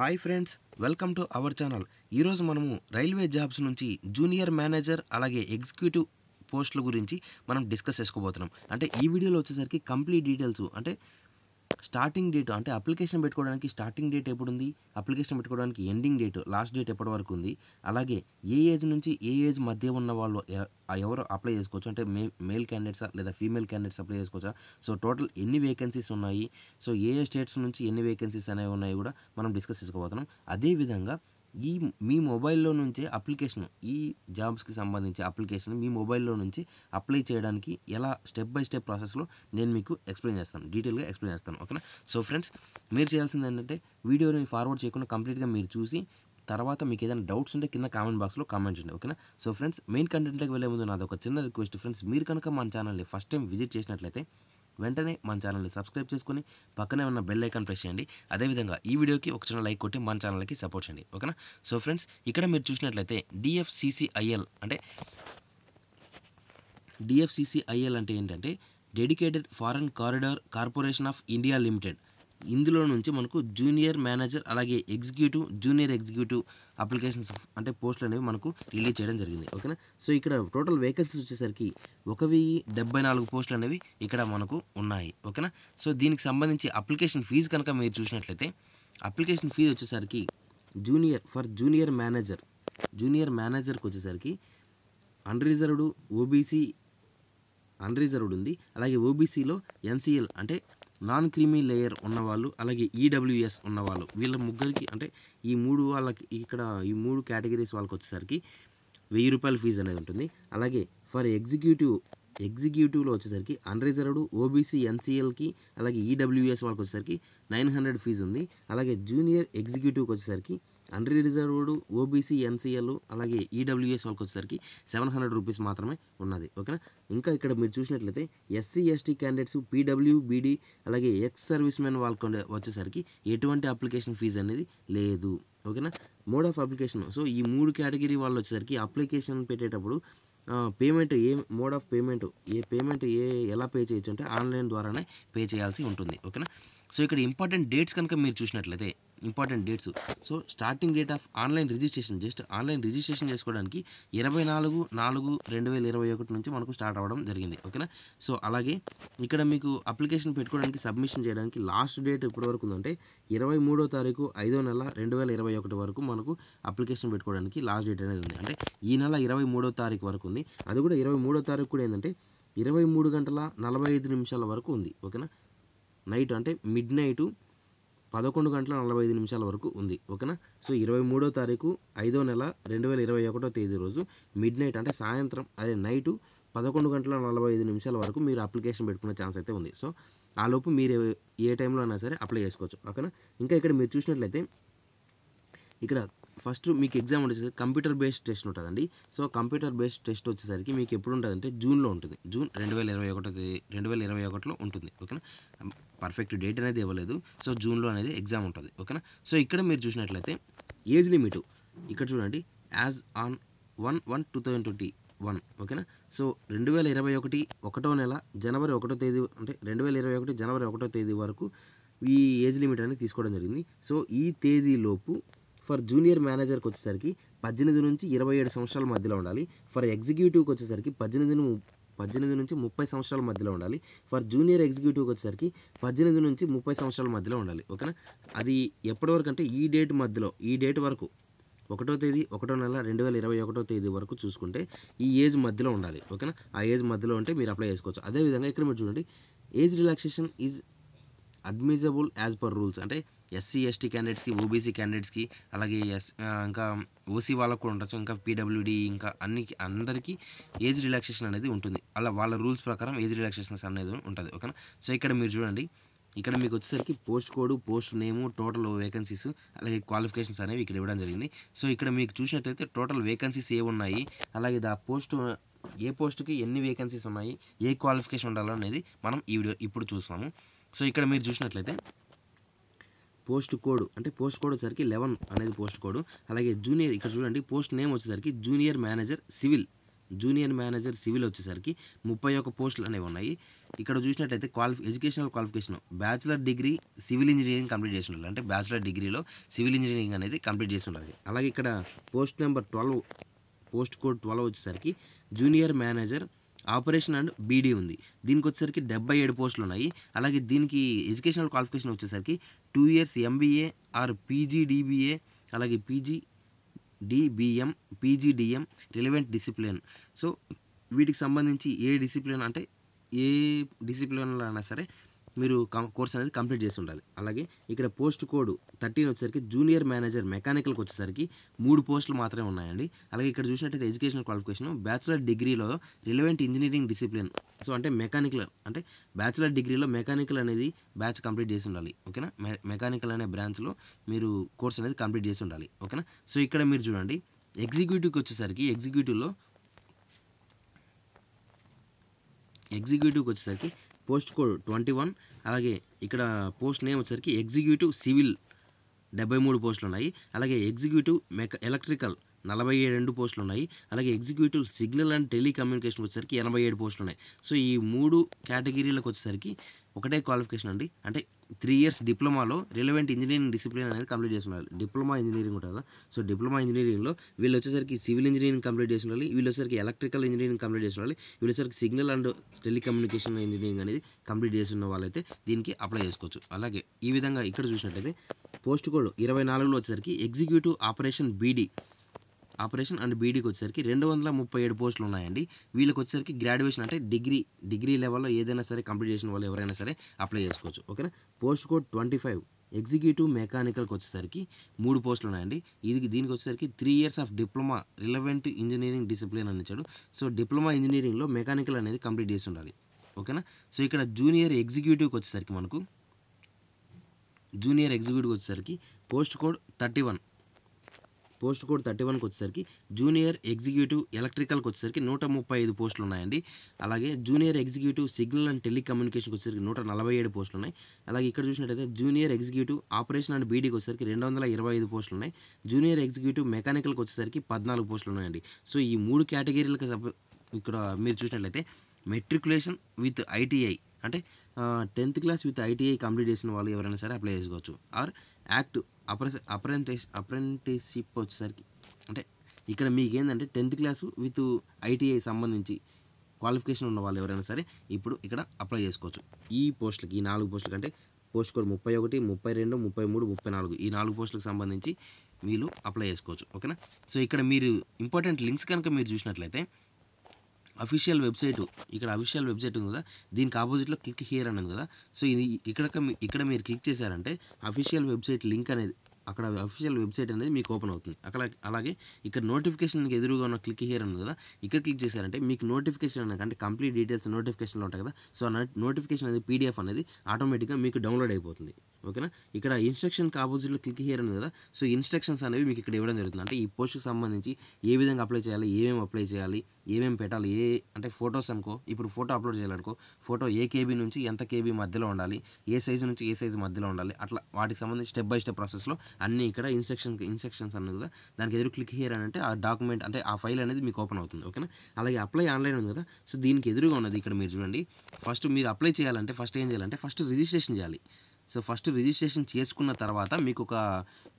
hi friends welcome to our channel ఈరోజు మనము railway jobs నుంచి జూనియర్ మేనేజర్ అలాగే ఎగ్జిక్యూటివ్ పోస్టుల గురించి మనం డిస్కస్ చేసుకోబోతున్నాం అంటే ఈ వీడియోలో వచ్చేసరికి కంప్లీట్ డీటెయిల్స్ అంటే స్టార్టింగ్ డేట్ అంటే అప్లికేషన్ పెట్టుకోవడానికి స్టార్టింగ్ డేట్ ఎప్పుడు ఉంది అప్లికేషన్ పెట్టుకోవడానికి ఎండింగ్ డేట్ లాస్ట్ డేట్ ఎప్పటి వరకు ఉంది అలాగే ఏ ఏజ్ నుంచి ఏ ఏజ్ మధ్య ఉన్న వాళ్ళు ఎవరు అప్లై చేసుకోవచ్చు అంటే మే మేల్ క్యాండిడేట్సా లేదా ఫీమేల్ క్యాండిడేట్స్ అప్లై చేసుకోవచ్చా సో టోటల్ ఎన్ని వేకెన్సీస్ ఉన్నాయి సో ఏ స్టేట్స్ నుంచి ఎన్ని వేకెన్సీస్ అనేవి ఉన్నాయి కూడా మనం డిస్కస్ చేసుకోబోతున్నాం అదేవిధంగా ఈ మీ మొబైల్లో నుంచే అప్లికేషన్ ఈ జాబ్స్కి సంబంధించి అప్లికేషన్ మీ మొబైల్లో నుంచి అప్లై చేయడానికి ఎలా స్టెప్ బై స్టెప్ ప్రాసెస్లో నేను మీకు ఎక్స్ప్లెయిన్ చేస్తాను డీటెయిల్గా ఎక్స్ప్లెయిన్ చేస్తాను ఓకేనా సో ఫ్రెండ్స్ మీరు చేయాల్సింది ఏంటంటే వీడియోని ఫార్వర్డ్ చేయకుండా కంప్లీట్గా మీరు చూసి తర్వాత మీకు ఏదైనా డౌట్స్ ఉంటే కింద కామెంట్ బాక్స్లో కామెంట్ చేయండి ఓకేనా సో ఫ్రెండ్స్ మెయిన్ కంటెంట్లోకి వెళ్ళే ముందు నాది ఒక చిన్న రిక్వెస్ట్ ఫ్రెండ్స్ మీరు కనుక మన ఛానల్ని ఫస్ట్ టైం విజిట్ చేసినట్లయితే వెంటనే మన ఛానల్ని సబ్స్క్రైబ్ చేసుకుని పక్కనే ఉన్న బెల్ ఐకాన్ ప్రెస్ చేయండి అదేవిధంగా ఈ వీడియోకి ఒక చిన్న లైక్ కొట్టి మన ఛానల్కి సపోర్ట్ చేయండి ఓకేనా సో ఫ్రెండ్స్ ఇక్కడ మీరు చూసినట్లయితే డిఎఫ్సిసిఐఎల్ అంటే డిఎఫ్సిసిఐఎల్ అంటే ఏంటంటే dedicated foreign corridor corporation of India limited ఇందులో నుంచి మనకు జూనియర్ మేనేజర్ అలాగే ఎగ్జిక్యూటివ్ జూనియర్ ఎగ్జిక్యూటివ్ అప్లికేషన్స్ అంటే పోస్టులు అనేవి మనకు రిలీజ్ చేయడం జరిగింది ఓకేనా సో ఇక్కడ టోటల్ వేకెన్సీస్ వచ్చేసరికి ఒక వెయ్యి డెబ్బై నాలుగు పోస్టులు అనేవి ఇక్కడ మనకు ఉన్నాయి ఓకేనా సో దీనికి సంబంధించి అప్లికేషన్ ఫీజు కనుక మీరు చూసినట్లయితే అప్లికేషన్ ఫీజు వచ్చేసరికి junior for junior manager junior మేనేజర్కి వచ్చేసరికి అన్రిజర్వ్డ్ ఓబీసీ అన్రిజర్వ్డ్ ఉంది అలాగే ఓబీసీలో ఎన్సీఎల్ అంటే నాన్ క్రీమీ లేయర్ ఉన్నవాళ్ళు అలాగే ఈడబ్ల్యూఎస్ e ఉన్నవాళ్ళు వీళ్ళ ముగ్గురికి అంటే ఈ మూడు వాళ్ళకి ఇక్కడ ఈ మూడు కేటగిరీస్ వాళ్ళకి వచ్చేసరికి వెయ్యి రూపాయల ఫీజు అనేది ఉంటుంది అలాగే ఫర్ ఎగ్జిక్యూటివ్ ఎగ్జిక్యూటివ్లో వచ్చేసరికి అన్రిజర్వ్డ్ ఓబీసీ ఎన్సీఎల్కి అలాగే ఈడబ్ల్యూఎస్ e వాళ్ళకి వచ్చేసరికి నైన్ హండ్రెడ్ ఫీజు ఉంది అలాగే జూనియర్ ఎగ్జిక్యూటివ్కి వచ్చేసరికి అన్రీ రిజర్వ్డ్ ఓబీసీ ఎన్సీఎల్ అలాగే ఈడబ్ల్యూఎస్ వాళ్ళకి వచ్చేసరికి సెవెన్ హండ్రెడ్ రూపీస్ మాత్రమే ఉన్నది ఓకేనా ఇంకా ఇక్కడ మీరు చూసినట్లయితే SC ST candidates PW BD అలాగే ఎక్స్ సర్వీస్ మెన్ వాళ్ళకి వచ్చేసరికి ఎటువంటి అప్లికేషన్ ఫీజు అనేది లేదు ఓకేనా మోడ్ ఆఫ్ అప్లికేషన్ సో ఈ మూడు కేటగిరీ వాళ్ళు వచ్చేసరికి అప్లికేషన్ పెట్టేటప్పుడు పేమెంట్ ఏ మోడ్ ఆఫ్ పేమెంట్ ఏ పేమెంట్ ఏ ఎలా పే చేయొచ్చు అంటే ఆన్లైన్ ద్వారానే పే చేయాల్సి ఉంటుంది ఓకేనా సో ఇక్కడ ఇంపార్టెంట్ డేట్స్ కనుక మీరు చూసినట్లయితే important dates so starting date of online registration just online registration చేసుకోవడానికి ఇరవై నాలుగు నాలుగు రెండు వేల ఇరవై ఒకటి నుంచి మనకు స్టార్ట్ అవ్వడం జరిగింది ఓకేనా సో అలాగే ఇక్కడ మీకు అప్లికేషన్ పెట్టుకోవడానికి సబ్మిషన్ చేయడానికి లాస్ట్ డేట్ ఇప్పటి వరకు ఉందంటే ఇరవై మూడో తారీఖు ఐదో నెల రెండు వేల ఇరవై ఒకటి వరకు మనకు అప్లికేషన్ పెట్టుకోవడానికి లాస్ట్ డేట్ అనేది ఉంది అంటే ఈ నెల ఇరవై మూడో తారీఖు వరకు ఉంది అది కూడా ఇరవై మూడో తారీఖు కూడా ఏంటంటే ఇరవై మూడు గంటల నలభై ఐదు నిమిషాల వరకు ఉంది ఓకేనా నైట్ అంటే మిడ్ నైటు పదకొండు గంటల నలభై ఐదు నిమిషాల వరకు ఉంది ఓకేనా సో ఇరవై మూడో తారీఖు ఐదో నెల రెండు వేల ఇరవై ఒకటో తేదీ రోజు మిడ్ నైట్ అంటే సాయంత్రం అదే నైటు పదకొండు గంటల నలభై ఐదు నిమిషాల వరకు మీరు అప్లికేషన్ పెట్టుకునే ఛాన్స్ అయితే ఉంది సో ఆ లోపు మీరు ఏ టైంలో అయినా సరే అప్లై చేసుకోవచ్చు ఓకేనా ఇంకా ఇక్కడ మీరు చూసినట్లయితే ఇక్కడ ఫస్ట్ మీకు ఎగ్జామ్ వచ్చేసరికి కంప్యూటర్ బేస్డ్ టెస్ట్ ఉంటుందండి సో కంప్యూటర్ బేస్డ్ టెస్ట్ వచ్చేసరికి మీకు ఎప్పుడు ఉంటుంది అంటే జూన్లో ఉంటుంది జూన్ రెండు వేల ఇరవై ఒకటో రెండు వేల ఇరవై ఒకటిలో ఉంటుంది ఓకేనా పర్ఫెక్ట్ డేట్ అనేది ఇవ్వలేదు సో జూన్లో అనేది ఎగ్జామ్ ఉంటుంది ఓకేనా సో ఇక్కడ మీరు చూసినట్లయితే ఏజ్ లిమిట్ ఇక్కడ చూడండి as on one one two thousand twenty one ఓకేనా సో రెండు వేల ఇరవై ఒకటి ఒకటో నెల జనవరి ఒకటో తేదీ అంటే రెండు వేల ఇరవై ఒకటి జనవరి ఒకటో తేదీ వరకు ఈ ఏజ్ లిమిట్ అనేది తీసుకోవడం జరిగింది సో ఈ తేదీలోపు ఫర్ జూనియర్ మేనేజర్కి వచ్చేసరికి పద్దెనిమిది నుంచి ఇరవై ఏడు సంవత్సరాల మధ్యలో ఉండాలి ఫర్ ఎగ్జిక్యూటివ్కి వచ్చేసరికి పద్దెనిమిది పద్దెనిమిది నుంచి ముప్పై సంవత్సరాల మధ్యలో ఉండాలి ఫర్ జూనియర్ ఎగ్జిక్యూటివ్కి వచ్చేసరికి పద్దెనిమిది నుంచి ముప్పై సంవత్సరాల మధ్యలో ఉండాలి ఓకేనా అది ఎప్పటి వరకు అంటే ఈ డేట్ మధ్యలో ఈ డేట్ వరకు ఒకటో తేదీ ఒకటో నెల రెండు వేల ఇరవై ఒకటో తేదీ వరకు చూసుకుంటే ఈ ఏజ్ మధ్యలో ఉండాలి ఓకేనా ఆ ఏజ్ మధ్యలో ఉంటే మీరు అప్లై చేసుకోవచ్చు అదేవిధంగా ఇక్కడ మీరు చూడండి age relaxation is admissible as per rules అంటే ఎస్సీ ఎస్టీ క్యాండిడేట్స్కి ఓబీసీ క్యాండిడేట్స్కి అలాగే ఎస్ ఇంకా ఓసీ వాళ్ళకు కూడా ఉండొచ్చు ఇంకా పీడబ్ల్యూడి ఇంకా అన్ని అందరికీ ఏజ్ రిలాక్సేషన్ అనేది ఉంటుంది అలా వాళ్ళ రూల్స్ ప్రకారం ఏజ్ రిలాక్సేషన్స్ అనేది ఉంటుంది ఓకేనా సో ఇక్కడ మీరు చూడండి ఇక్కడ మీకు వచ్చేసరికి post code post name total vacancies అలాగే క్వాలిఫికేషన్స్ అనేవి ఇక్కడ ఇవ్వడం జరిగింది సో ఇక్కడ మీకు చూసినట్లయితే టోటల్ వేకెన్సీస్ ఏ ఉన్నాయి అలాగే ఆ పోస్ట్ ఏ పోస్ట్కి ఎన్ని వేకెన్సీస్ ఉన్నాయి ఏ క్వాలిఫికేషన్ ఉండాలనేది మనం ఈ వీడియో ఇప్పుడు చూస్తాము సో ఇక్కడ మీరు చూసినట్లయితే పోస్ట్ కోడ్ అంటే పోస్ట్ కోడ్ వచ్చేసరికి లెవెన్ అనేది పోస్ట్ కోడ్ అలాగే జూనియర్ ఇక్కడ చూడండి పోస్ట్ నేమ్ వచ్చేసరికి junior manager civil junior manager civil వచ్చేసరికి ముప్పై ఒక్క పోస్టులు అనేవి ఉన్నాయి ఇక్కడ చూసినట్లయితే క్వాలిఫి educational qualification bachelor degree civil engineering complete చేసి ఉండాలి అంటే బ్యాచిలర్ డిగ్రీలో సివిల్ ఇంజనీరింగ్ అనేది కంప్లీట్ చేసి ఉండాలి అలాగే ఇక్కడ post number twelve post code twelve వచ్చేసరికి junior manager operation and BD ఉంది దీనికి వచ్చేసరికి డెబ్బై ఏడు పోస్టులు ఉన్నాయి అలాగే దీనికి ఎడ్యుకేషనల్ క్వాలిఫికేషన్ వచ్చేసరికి two years MBA or PGDBA అలాగే PG DBM DM relevant discipline so వీటికి సంబంధించి ఏ డిసిప్లిన్ అంటే ఏ డిసిప్లిన్లో అయినా సరే మీరు కోర్స్ అనేది కంప్లీట్ చేసి ఉండాలి అలాగే ఇక్కడ పోస్ట్ కోడ్ థర్టీన్ వచ్చేసరికి జూనియర్ మేనేజర్ మెకానికల్కి వచ్చేసరికి మూడు పోస్టులు మాత్రమే ఉన్నాయండి అలాగే ఇక్కడ చూసినట్లయితే ఎడ్యుకేషనల్ క్వాలిఫికేషన్ బ్యాచులర్ డిగ్రీలో రిలవెంట్ ఇంజనీరింగ్ డిసిప్లిన్ సో అంటే మెకానికల్ అంటే బ్యాచులర్ డిగ్రీలో మెకానికల్ అనేది బ్యాచ్ కంప్లీట్ చేసి ఉండాలి ఓకేనా మెకానికల్ అనే బ్రాంచ్లో మీరు కోర్స్ అనేది కంప్లీట్ చేసి ఉండాలి ఓకేనా సో ఇక్కడ మీరు చూడండి ఎగ్జిక్యూటివ్కి వచ్చేసరికి ఎగ్జిక్యూటివ్లో ఎగ్జిక్యూటివ్కి వచ్చేసరికి పోస్ట్ కోడ్ ట్వంటీ వన్ అలాగే ఇక్కడ పోస్ట్ నేమ్ వచ్చేసరికి ఎగ్జిక్యూటివ్ సివిల్ డెబ్బై మూడు పోస్టులు ఉన్నాయి అలాగే ఎగ్జిక్యూటివ్ మెక ఎలక్ట్రికల్ నలభై ఏడు రెండు పోస్టులు ఉన్నాయి అలాగే ఎగ్జిక్యూటివ్ సిగ్నల్ అండ్ టెలికమ్యూనికేషన్ వచ్చేసరికి ఎనభై ఏడు పోస్టులు ఉన్నాయి సో ఈ మూడు కేటగిరీలకు వచ్చేసరికి ఒకటే క్వాలిఫికేషన్ అండి అంటే త్రీ ఇయర్స్ డిప్లొమాలో రిలవెంట్ ఇంజనీరింగ్ డిసిప్లిన్ అనేది కంప్లీట్ చేస్తున్నారు డిప్లొమా ఇంజనీరింగ్ ఉంటుందా సో డిప్లొమా ఇంజనీరింగ్లో వీళ్ళు వచ్చేసరికి సివిల్ ఇంజనీరింగ్ కంప్లీట్ చేసిన వాళ్ళు వీళ్ళు వచ్చేసరికి ఎలక్ట్రికల్ ఇంజనీరింగ్ కంప్లీట్ చేసిన వాళ్ళు వీళ్ళు వచ్చేసరికి సిగ్నల్ అండ్ టెలికమ్యూనికేషన్ ఇంజనీరింగ్ అనేది కంప్లీట్ చేసిన వాళ్ళైతే దీనికి అప్లై చేసుకోవచ్చు అలాగే ఈ విధంగా ఇక్కడ చూసినట్లయితే పోస్ట్ కోడ్ ఇరవై నాలుగులో వచ్చేసరికి executive operation BD operation and బీడీకి వచ్చేసరికి రెండు వందల ముప్పై ఏడు పోస్టులు ఉన్నాయండి వీళ్ళకి వచ్చేసరికి గ్రాడ్యుయేషన్ అంటే డిగ్రీ డిగ్రీ లెవెల్లో ఏదైనా సరే కంప్లీట్ చేసిన వాళ్ళు ఎవరైనా సరే అప్లై చేసుకోవచ్చు ఓకేనా post code twenty five executive మెకానికల్కి వచ్చేసరికి మూడు పోస్టులు ఉన్నాయండి ఇది దీనికి వచ్చేసరికి three years of diploma relevant engineering discipline అని ఇచ్చాడు సో డిప్లొమా ఇంజనీరింగ్లో మెకానికల్ అనేది కంప్లీట్ చేసి ఉండాలి ఓకేనా సో ఇక్కడ జూనియర్ ఎగ్జిక్యూటివ్కి వచ్చేసరికి మనకు జూనియర్ ఎగ్జిక్యూటివ్ వచ్చేసరికి post code thirty one post code thirty వన్కి వచ్చేసరికి జూనియర్ ఎగ్జిక్యూటివ్ ఎలక్ట్రికల్కి వచ్చేసరికి నూట ముప్పై ఐదు పోస్టులు ఉన్నాయండి అలాగే జూనియర్ ఎగ్జిక్యూటివ్ సిగ్నల్ అండ్ టెలికమ్యూనికేషన్కి వచ్చేసరికి నూట నలభై ఏడు పోస్టులు ఉన్నాయి అలాగే ఇక్కడ చూసినట్టయితే జూనియర్ ఎగ్జిక్యూటివ్ ఆపరేషన్ అండ్ బీడీకి వచ్చేసరికి రెండు వందల ఇరవై ఐదు పోస్టులు ఉన్నాయి జూనియర్ ఎగ్జిక్యూటివ్ మెకానికల్కి వచ్చేసరికి పద్నాలుగు పోస్టులు ఉన్నాయండి సో ఈ మూడు కేటగిరీలకు ఇక్కడ మీరు చూసినట్లయితే మెట్రికులేషన్ విత్ ఐటీఐ అంటే tenth class with ITI complete చేసిన వాళ్ళు ఎవరైనా సరే అప్లై చేసుకోవచ్చు ఆర్ యాక్ట్ అప్రెస్ అప్రెంటిస్ అప్రెంటిస్షిప్ వచ్చేసరికి అంటే ఇక్కడ మీకు ఏంటంటే టెన్త్ క్లాసు విత్ ఐటీఐ సంబంధించి క్వాలిఫికేషన్ ఉన్న వాళ్ళు ఎవరైనా సరే ఇప్పుడు ఇక్కడ అప్లై చేసుకోవచ్చు ఈ పోస్టులకి ఈ నాలుగు పోస్టులకి అంటే పోస్ట్ కోడ్ ముప్పై ఒకటి ముప్పై రెండు ముప్పై మూడు ముప్పై నాలుగు ఈ నాలుగు పోస్టులకు సంబంధించి వీళ్ళు అప్లై చేసుకోవచ్చు ఓకేనా సో ఇక్కడ మీరు ఇంపార్టెంట్ లింక్స్ కనుక మీరు చూసినట్లయితే అఫీషియల్ వెబ్సైట్ ఇక్కడ అఫీషియల్ వెబ్సైట్ ఉంది కదా దీనికి ఆపోజిట్లో క్లిక్ హియర్ అన్నది కదా సో ఇది ఇక్కడ ఇక్కడ మీరు క్లిక్ చేశారంటే అఫీషియల్ వెబ్సైట్ లింక్ అనేది అక్కడ అఫీషియల్ వెబ్సైట్ అనేది మీకు ఓపెన్ అవుతుంది అక్కడ అలాగే ఇక్కడ నోటిఫికేషన్కి ఎదురుగా ఉన్న క్లిక్ హియర్ అన్నది కదా ఇక్కడ క్లిక్ చేశారంటే మీకు నోటిఫికేషన్ అనేది అంటే కంప్లీట్ డీటెయిల్స్ నోటిఫికేషన్లో ఉంటాయి కదా సో నోటిఫికేషన్ అనేది పీడిఎఫ్ అనేది ఆటోమేటిక్గా మీకు డౌన్లోడ్ అయిపోతుంది ఓకేనా ఇక్కడ ఇన్స్ట్రక్షన్కి ఆపోజిట్లో క్లిక్ హియర్ అని కదా సో ఇన్స్ట్రక్షన్స్ అనేవి మీకు ఇక్కడ ఇవ్వడం జరుగుతుంది అంటే ఈ పోస్ట్కి సంబంధించి ఏ విధంగా అప్లై చేయాలి ఏమేమి అప్లై చేయాలి ఏమేమి పెట్టాలి ఏ అంటే ఫొటోస్ అనుకో ఇప్పుడు ఫోటో అప్లోడ్ చేయాలనుకో ఫోటో ఏ కేబీ నుంచి ఎంత కేబీ మధ్యలో ఉండాలి ఏ సైజు నుంచి ఏ సైజు మధ్యలో ఉండాలి అట్లా వాటికి సంబంధించి స్టెప్ బై స్టెప్ ప్రాసెస్లో అన్నీ ఇక్కడ ఇన్స్ట్రక్షన్ ఇన్స్ట్రక్షన్స్ అన్నది కదా దానికి ఎదురు క్లిక్ హియర్ అని అంటే ఆ డాక్యుమెంట్ అంటే ఆ ఫైల్ అనేది మీకు ఓపెన్ అవుతుంది ఓకేనా అలాగే అప్లై ఆన్లైన్ ఉంది కదా సో దీనికి ఎదురుగా ఉన్నది ఇక్కడ మీరు చూడండి ఫస్ట్ మీరు అప్లై చేయాలంటే ఫస్ట్ ఏం చేయాలంటే ఫస్ట్ రిజిస్ట్రేషన్ చేయాలి సో ఫస్ట్ రిజిస్ట్రేషన్ చేసుకున్న తర్వాత మీకు ఒక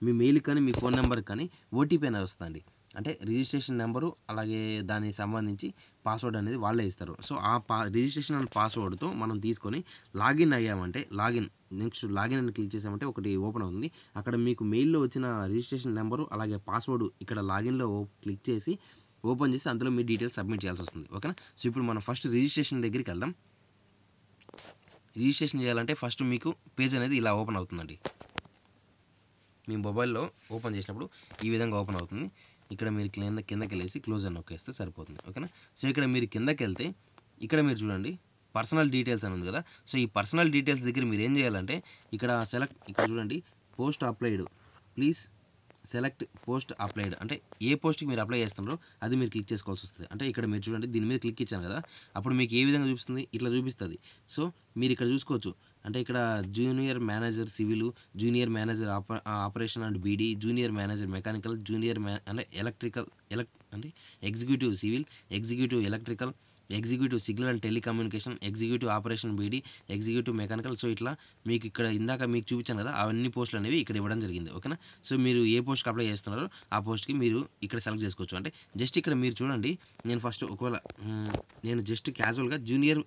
మీ మెయిల్ కానీ మీ ఫోన్ నెంబర్ కానీ ఓటీపీ అనేది వస్తుంది అంటే రిజిస్ట్రేషన్ నెంబరు అలాగే దానికి సంబంధించి పాస్వర్డ్ అనేది వాళ్ళే ఇస్తారు సో ఆ పా రిజిస్ట్రేషన్ అండ్ పాస్వర్డ్తో మనం తీసుకొని లాగిన్ అయ్యామంటే లాగిన్ నెక్స్ట్ లాగిన్ అని క్లిక్ చేసామంటే ఒకటి ఓపెన్ అవుతుంది అక్కడ మీకు మెయిల్లో వచ్చిన రిజిస్ట్రేషన్ నెంబరు అలాగే పాస్వర్డ్ ఇక్కడ లాగిన్లో క్లిక్ చేసి ఓపెన్ చేసి అందులో మీ డీటెయిల్స్ సబ్మిట్ చేయాల్సి వస్తుంది ఓకేనా సో ఇప్పుడు మనం ఫస్ట్ రిజిస్ట్రేషన్ దగ్గరికి వెళ్దాం రిజిస్ట్రేషన్ చేయాలంటే ఫస్ట్ మీకు పేజ్ అనేది ఇలా ఓపెన్ అవుతుందండి మీ మొబైల్లో ఓపెన్ చేసినప్పుడు ఈ విధంగా ఓపెన్ అవుతుంది ఇక్కడ మీరు క్లీన్ కిందకి వెళ్ళేసి క్లోజ్ అని నొక్కేస్తే సరిపోతుంది ఓకేనా సో ఇక్కడ మీరు కిందకి వెళ్తే ఇక్కడ మీరు చూడండి పర్సనల్ డీటెయిల్స్ అని ఉంది కదా సో ఈ పర్సనల్ డీటెయిల్స్ దగ్గర మీరు ఏం చేయాలంటే ఇక్కడ సెలెక్ట్ ఇక్కడ చూడండి post applied please select post applied అంటే ఏ పోస్ట్కి మీరు అప్లై చేస్తున్నారో అది మీరు క్లిక్ చేసుకోవాల్సి వస్తుంది అంటే ఇక్కడ మీరు చూడండి దీని మీద క్లిక్ ఇచ్చాను కదా అప్పుడు మీకు ఏ విధంగా చూపిస్తుంది ఇట్లా చూపిస్తుంది సో మీరు ఇక్కడ చూసుకోవచ్చు అంటే ఇక్కడ junior manager civil junior manager operation and BD junior manager mechanical junior మే అంటే ఎలక్ట్రికల్ ఎలక్ అంటే executive civil executive electrical executive signal and telecommunication executive operation BD executive mechanical so ఇట్లా మీకు ఇక్కడ ఇందాక మీకు చూపించాను కదా అవన్నీ పోస్టులు అనేవి ఇక్కడ ఇవ్వడం జరిగింది ఓకేనా సో మీరు ఏ పోస్ట్కి అప్లై చేస్తున్నారో ఆ పోస్ట్కి మీరు ఇక్కడ సెలెక్ట్ చేసుకోవచ్చు అంటే జస్ట్ ఇక్కడ మీరు చూడండి నేను ఫస్ట్ ఒకవేళ నేను జస్ట్ క్యాజువల్గా జూనియర్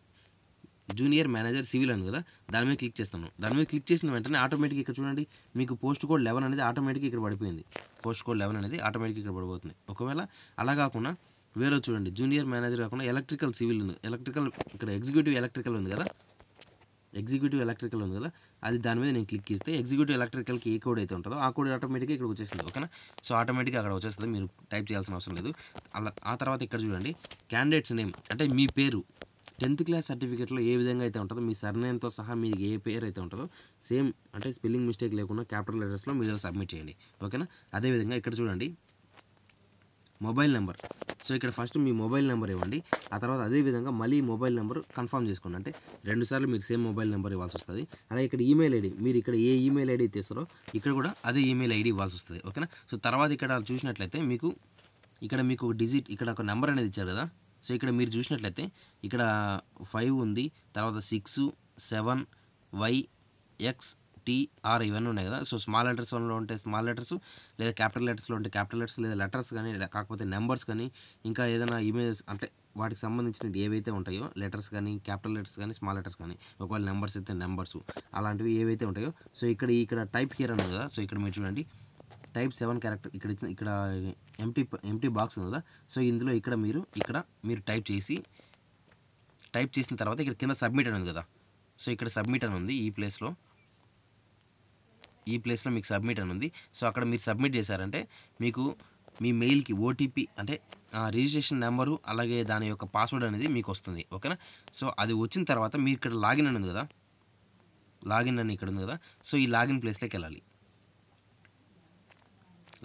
జూనియర్ మేనేజర్ సివిల్ అని కదా దాని మీద క్లిక్ చేస్తాను దాని మీద క్లిక్ చేసిన వెంటనే ఆటోమేటిక్ ఇక్కడ చూడండి మీకు పోస్ట్ కోడ్ లెవెన్ అనేది ఆటోమేటిక్ ఇక్కడ పడిపోయింది పోస్ట్ కోడ్ లెవెన్ అనేది ఆటోమేటిక్ ఇక్కడ పడిపోతుంది ఒకవేళ అలా కాకుండా వేరే చూడండి జూనియర్ మేనేజర్ కాకుండా ఎలక్ట్రికల్ సివిల్ ఉంది ఎలక్ట్రికల్ ఇక్కడ ఎగ్జిక్యూటివ్ ఎలక్ట్రికల్ ఉంది కదా ఎగ్జిక్యూటివ్ ఎలక్ట్రికల్ ఉంది కదా అది దాని మీద నేను క్లిక్ ఇస్తే ఎగ్జిక్యూటివ్ ఎలక్ట్రికల్కి ఏ కోడ్ అయితే ఉంటుందో ఆ కోడ్ ఆటోమేటిక్గా ఇక్కడ వచ్చేస్తుంది ఓకేనా సో ఆటోమేటిక్గా అక్కడ వచ్చేస్తుంది మీరు టైప్ చేయాల్సిన అవసరం లేదు అలా ఆ తర్వాత ఇక్కడ చూడండి క్యాండిడేట్స్ నేమ్ అంటే మీ పేరు టెన్త్ క్లాస్ సర్టిఫికేట్లో ఏ విధంగా అయితే ఉంటుందో మీ సర్నేమ్తో సహా మీకు ఏ పేరు అయితే ఉంటుందో సేమ్ అంటే స్పెల్లింగ్ మిస్టేక్ లేకుండా క్యాపిటల్ లెటర్స్లో మీరు సబ్మిట్ చేయండి ఓకేనా అదేవిధంగా ఇక్కడ చూడండి మొబైల్ నెంబర్ సో ఇక్కడ ఫస్ట్ మీ మొబైల్ నెంబర్ ఇవ్వండి ఆ తర్వాత అదేవిధంగా మళ్ళీ మొబైల్ నెంబర్ కన్ఫర్మ్ చేసుకోండి అంటే రెండుసార్లు మీరు సేమ్ మొబైల్ నెంబర్ ఇవ్వాల్సి వస్తుంది అలాగే ఇక్కడ ఈమెయిల్ ఐడి మీరు ఇక్కడ ఏ ఈమెయిల్ ఐడి తీస్తారో ఇక్కడ కూడా అదే ఈమెయిల్ ఐడి ఇవ్వాల్సి వస్తుంది ఓకేనా సో తర్వాత ఇక్కడ చూసినట్లయితే మీకు ఇక్కడ మీకు డిజిట్ ఇక్కడ ఒక నెంబర్ అనేది ఇచ్చారు కదా సో ఇక్కడ మీరు చూసినట్లయితే ఇక్కడ ఫైవ్ ఉంది తర్వాత six seven Y X T R ఇవన్నీ ఉన్నాయి కదా సో స్మాల్ లెటర్స్ వన్లో ఉంటే స్మాల్ లెటర్స్ లేదా క్యాపిటల్ లెటర్స్లో ఉంటే క్యాపిటల్ లెటర్స్ లేదా లెటర్స్ కానీ కాకపోతే నెంబర్స్ కానీ ఇంకా ఏదైనా ఇమేజెస్ అంటే వాటికి సంబంధించిన ఏవైతే ఉంటాయో లెటర్స్ కానీ క్యాపిటల్ లెటర్స్ కానీ స్మాల్ లెటర్స్ కానీ ఒకవేళ నెంబర్స్ అయితే నెంబర్స్ అలాంటివి ఏవైతే ఉంటాయో సో ఇక్కడ ఇక్కడ టైప్ హియర్ ఉంది కదా సో ఇక్కడ మీరు చూడండి టైప్ సెవెన్ క్యారెక్టర్ ఇక్కడ ఇచ్చిన ఇక్కడ ఎంటీ ఎంటీ బాక్స్ ఉంది కదా సో ఇందులో ఇక్కడ మీరు ఇక్కడ మీరు టైప్ చేసి టైప్ చేసిన తర్వాత ఇక్కడ కింద సబ్మిట్ అని ఉంది కదా సో ఇక్కడ సబ్మిట్ అని ఉంది ఈ ప్లేస్లో ఈ ప్లేస్లో మీకు సబ్మిట్ అని ఉంది సో అక్కడ మీరు సబ్మిట్ చేశారంటే మీకు మీ మెయిల్కి ఓటీపీ అంటే రిజిస్ట్రేషన్ నెంబరు అలాగే దాని యొక్క పాస్వర్డ్ అనేది మీకు వస్తుంది ఓకేనా సో అది వచ్చిన తర్వాత మీరు ఇక్కడ లాగిన్ అని ఉంది కదా లాగిన్ అని ఇక్కడ ఉంది కదా సో ఈ లాగిన్ ప్లేస్లోకి వెళ్ళాలి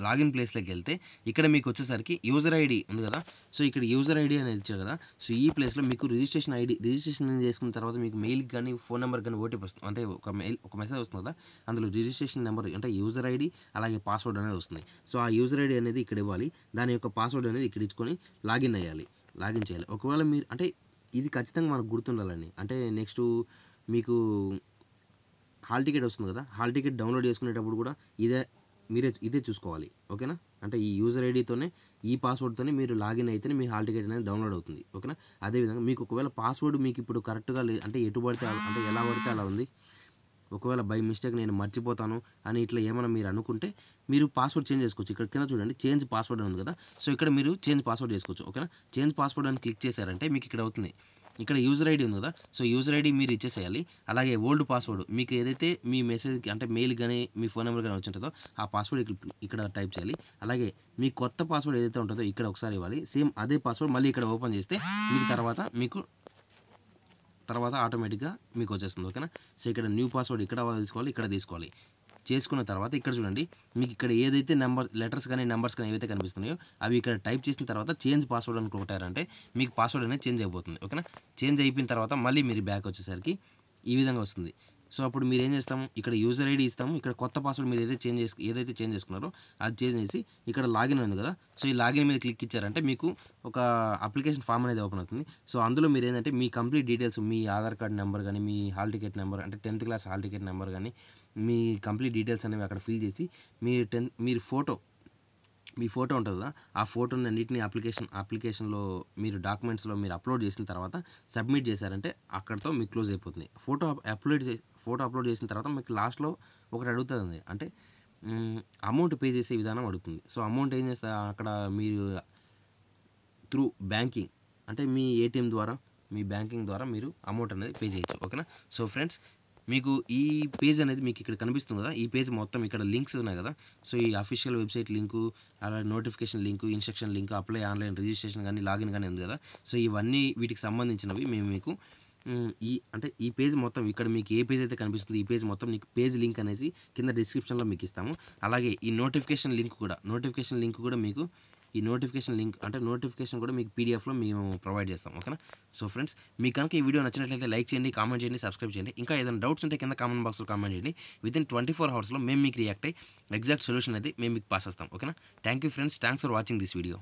లాగిన్ ప్లేస్లోకి వెళ్తే ఇక్కడ మీకు వచ్చేసరికి యూజర్ ఐడి ఉంది కదా సో ఇక్కడ యూజర్ ఐడి అనేది ఇచ్చారు కదా సో ఈ ప్లేస్లో మీకు రిజిస్ట్రేషన్ ఐడి రిజిస్ట్రేషన్ చేసుకున్న తర్వాత మీకు మెయిల్కి కానీ ఫోన్ నెంబర్ కానీ ఓటీపీ వస్తుంది అంటే ఒక మెయిల్ ఒక మెసేజ్ వస్తుంది కదా అందులో రిజిస్ట్రేషన్ నెంబర్ అంటే యూజర్ ఐడి అలాగే పాస్వర్డ్ అనేది వస్తుంది సో ఆ యూజర్ ఐడి అనేది ఇక్కడ ఇవ్వాలి దాని యొక్క పాస్వర్డ్ అనేది ఇక్కడ ఇచ్చుకొని లాగిన్ అయ్యాలి లాగిన్ చేయాలి ఒకవేళ మీరు అంటే ఇది ఖచ్చితంగా మనకు గుర్తుండాలండి అంటే నెక్స్ట్ మీకు హాల్ టికెట్ వస్తుంది కదా హాల్ టికెట్ డౌన్లోడ్ చేసుకునేటప్పుడు కూడా ఇదే మీరే ఇదే చూసుకోవాలి ఓకేనా అంటే ఈ యూజర్ ఐడితోనే ఈ పాస్వర్డ్తోనే మీరు లాగిన్ అయితేనే మీ హాల్ టికెట్ అనేది డౌన్లోడ్ అవుతుంది ఓకేనా అదేవిధంగా మీకు ఒకవేళ పాస్వర్డ్ మీకు ఇప్పుడు కరెక్ట్గా లేదు అంటే ఎటు పడితే అంటే ఎలా పడితే అలా ఉంది ఒకవేళ బై మిస్టేక్ నేను మర్చిపోతాను అని ఇట్లా ఏమైనా మీరు అనుకుంటే మీరు పాస్వర్డ్ చేంజ్ చేసుకోవచ్చు ఇక్కడ కింద చూడండి చేంజ్ పాస్వర్డ్ ఉంది కదా సో ఇక్కడ మీరు చేంజ్ పాస్వర్డ్ చేసుకోవచ్చు ఓకేనా చేంజ్ పాస్వర్డ్ అని క్లిక్ చేశారంటే మీకు ఇక్కడ అవుతుంది ఇక్కడ యూజర్ ఐడి ఉంది కదా సో యూజర్ ఐడి మీరు ఇచ్చేసేయాలి అలాగే ఓల్డ్ పాస్వర్డ్ మీకు ఏదైతే మీ మెసేజ్ అంటే మెయిల్ కానీ మీ ఫోన్ నెంబర్ కానీ వచ్చింటుందో ఆ పాస్వర్డ్ ఇక్కడ టైప్ చేయాలి అలాగే మీ కొత్త పాస్వర్డ్ ఏదైతే ఉంటుందో ఇక్కడ ఒకసారి ఇవ్వాలి సేమ్ అదే పాస్వర్డ్ మళ్ళీ ఇక్కడ ఓపెన్ చేస్తే మీకు తర్వాత మీకు తర్వాత ఆటోమేటిక్గా మీకు వచ్చేస్తుంది ఓకేనా సో ఇక్కడ న్యూ పాస్వర్డ్ ఇక్కడ తీసుకోవాలి ఇక్కడ తీసుకోవాలి చేసుకున్న తర్వాత ఇక్కడ చూడండి మీకు ఇక్కడ ఏదైతే నెంబర్ లెటర్స్ కానీ నెంబర్స్ కానీ ఏవైతే కనిపిస్తున్నాయో అవి ఇక్కడ టైప్ చేసిన తర్వాత చేంజ్ పాస్వర్డ్ అని కొట్టారంటే మీకు పాస్వర్డ్ అనేది చేంజ్ అయిపోతుంది ఓకేనా చేంజ్ అయిపోయిన తర్వాత మళ్ళీ మీరు బ్యాక్ వచ్చేసరికి ఈ విధంగా వస్తుంది సో అప్పుడు మీరు ఏం చేస్తాము ఇక్కడ యూజర్ ఐడి ఇస్తాము ఇక్కడ కొత్త పాస్వర్డ్ మీరు ఏదైతే చేంజ్ చేసి ఏదైతే చేంజ్ చేసుకున్నారో అది చేంజ్ చేసి ఇక్కడ లాగిన్ ఉంది కదా సో ఈ లాగిన్ మీద క్లిక్ ఇచ్చారంటే మీకు ఒక అప్లికేషన్ ఫామ్ అనేది ఓపెన్ అవుతుంది సో అందులో మీరు ఏంటంటే మీ కంప్లీట్ డీటెయిల్స్ మీ ఆధార్ కార్డ్ నెంబర్ కానీ మీ హాల్ టికెట్ నెంబర్ అంటే tenth class hall ticket number కానీ మీ కంప్లీట్ డీటెయిల్స్ అనేవి అక్కడ ఫిల్ చేసి మీ టెన్ మీరు ఫోటో మీ ఫోటో ఉంటుంది కదా ఆ ఫోటోని అన్నింటినీ అప్లికేషన్ అప్లికేషన్లో మీరు డాక్యుమెంట్స్లో మీరు అప్లోడ్ చేసిన తర్వాత సబ్మిట్ చేశారంటే అక్కడతో మీకు క్లోజ్ అయిపోతుంది ఫోటో అప్లోడ్ చే ఫోటో అప్లోడ్ చేసిన తర్వాత మీకు లాస్ట్లో ఒకటి అడుగుతుంది అంటే అమౌంట్ పే చేసే విధానం అడుగుతుంది సో అమౌంట్ ఏం చేస్తా అక్కడ మీరు త్రూ బ్యాంకింగ్ అంటే మీ ఏటీఎం ద్వారా మీ బ్యాంకింగ్ ద్వారా మీరు అమౌంట్ అనేది పే చేయొచ్చు ఓకేనా సో ఫ్రెండ్స్ మీకు ఈ పేజ్ అనేది మీకు ఇక్కడ కనిపిస్తుంది కదా ఈ పేజ్ మొత్తం ఇక్కడ లింక్స్ ఉన్నాయి కదా సో ఈ అఫీషియల్ వెబ్సైట్ లింకు అలాగే notification link instruction link apply online registration కానీ లాగిన్ కానీ ఉంది కదా సో ఇవన్నీ వీటికి సంబంధించినవి మేము మీకు ఈ అంటే ఈ పేజ్ మొత్తం ఇక్కడ మీకు ఏ పేజ్ అయితే కనిపిస్తుంది ఈ పేజ్ మొత్తం మీకు పేజ్ లింక్ అనేసి కింద డిస్క్రిప్షన్లో మీకు ఇస్తాము అలాగే ఈ నోటిఫికేషన్ లింక్ కూడా నోటిఫికేషన్ లింక్ కూడా మీకు ఈ నోటిఫికేషన్ లింక్ అంటే నోటిఫికేషన్ కూడా మీకు పీడిఎఫ్లో మేము ప్రొవైడ్ చేస్తాం ఓకేనా సో ఫ్రెండ్స్ మీకు కనుక ఈ వీడియో నచ్చినట్లయితే లైక్ చేయండి కామెంట్ చేయండి సబ్స్క్రైబ్ చేయండి ఇంకా ఏదైనా డౌట్స్ ఉంటే కింద కామెంట్ బాక్స్లో కామెంట్ చేయండి విదిన్ ట్వంటీ ఫోర్ అవర్స్లో మేము మీకు రియాక్ట్ అయ్యి ఎగ్జాక్ట్ సొల్యూషన్ అయితే మేము మీకు పాస్ చేస్తాం ఓకేనా thank you friends thanks for watching this video